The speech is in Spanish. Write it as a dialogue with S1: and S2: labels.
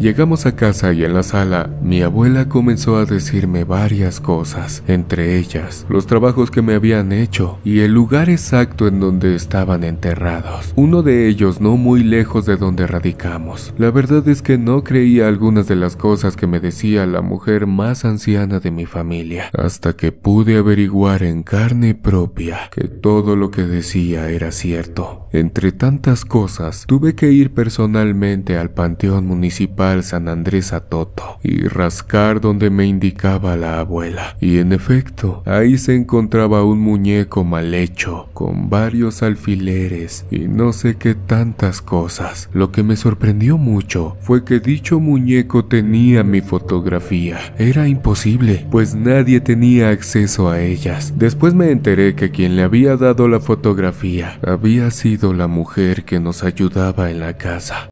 S1: Llegamos a casa y en la sala, mi abuela comenzó a decirme varias cosas, entre ellas los trabajos que me habían hecho y el lugar exacto en donde estaban enterrados, uno de ellos no muy lejos de donde radicamos. La verdad es que no creía algunas de las cosas que me decía la mujer más anciana de mi familia, hasta que pude averiguar en carne propia que todo lo que decía era cierto. Entre tantas cosas, tuve que ir personalmente al panteón municipal al San Andrés a Toto y rascar donde me indicaba la abuela. Y en efecto, ahí se encontraba un muñeco mal hecho, con varios alfileres y no sé qué tantas cosas. Lo que me sorprendió mucho fue que dicho muñeco tenía mi fotografía. Era imposible, pues nadie tenía acceso a ellas. Después me enteré que quien le había dado la fotografía había sido la mujer que nos ayudaba en la casa.